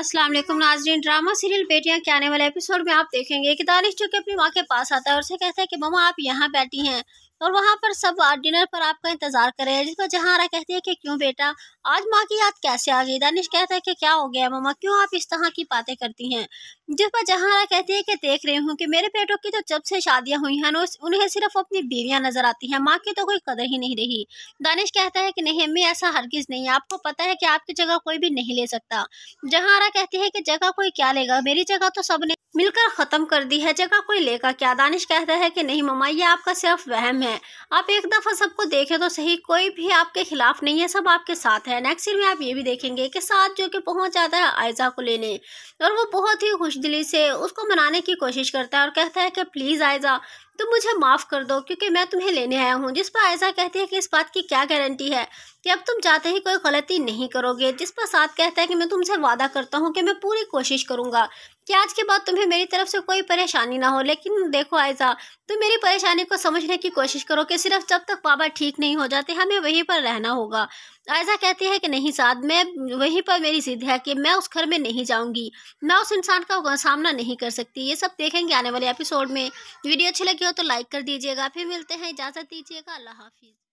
अस्सलाम वालेकुम नाजरीन ड्रामा सीरियल बेटियां के आने वाले एपिसोड में आप देखेंगे कि दानिश जो कि अपनी माँ के पास आता है और उसे कहता है कि मम्मा आप यहाँ बैठी हैं और वहाँ पर सब डिनर पर आपका इंतज़ार कर रहे हैं जिस पर जहारा कहती है कि क्यों बेटा आज माँ की याद कैसे आ गई दानिश कहता है कि क्या हो गया मामा क्यों आप इस तरह की बातें करती हैं जिस पर रहा कहती है कि देख रही हूँ कि मेरे बेटों की तो जब से शादियाँ हुई हैं उन्हें सिर्फ अपनी बीवियाँ नज़र आती हैं माँ की तो कोई कदर ही नहीं रही दानिश कहता है कि नहीं अम्मी ऐसा हरगिज़ नहीं है आपको पता है कि आपकी जगह कोई भी नहीं ले सकता जहारा कहती है कि जगह कोई क्या लेगा मेरी जगह तो सब ने मिलकर ख़त्म कर दी है जगह कोई लेगा क्या दानिश कहता है कि नहीं मम्मा ये आपका सिर्फ वहम है हैं आप एक दफ़ा सबको देखें तो सही कोई भी आपके खिलाफ नहीं है सब आपके साथ है नेक्स्ट सीन में आप ये भी देखेंगे कि साथ जो कि पहुंच जाता है आयजा को लेने और वो बहुत ही खुश दिली से उसको मनाने की कोशिश करता है और कहता है कि प्लीज़ आयजा तुम मुझे माफ़ कर दो क्योंकि मैं तुम्हें लेने आया हूँ जिस पर आयजा कहती है कि इस बात की क्या गारंटी है कि अब तुम जाते ही कोई गलती नहीं करोगे जिस पर साथ कहता है कि मैं तुमसे वादा करता हूँ कि मैं पूरी कोशिश करूँगा कि आज के बाद तुम्हें मेरी तरफ से कोई परेशानी ना हो लेकिन देखो आयजा तुम मेरी परेशानी को समझने की कोशिश करो कि सिर्फ जब तक बाबा ठीक नहीं हो जाते हमें वहीं पर रहना होगा आयजा कहती है कि नहीं साध मैं वहीं पर मेरी जिद है कि मैं उस घर में नहीं जाऊँगी मैं उस इंसान का सामना नहीं कर सकती ये सब देखेंगे आने वाले एपिसोड में वीडियो अच्छी लगी वीडियो तो लाइक कर दीजिएगा फिर मिलते हैं इजाज़त दीजिएगा अल्लाह हाफिज़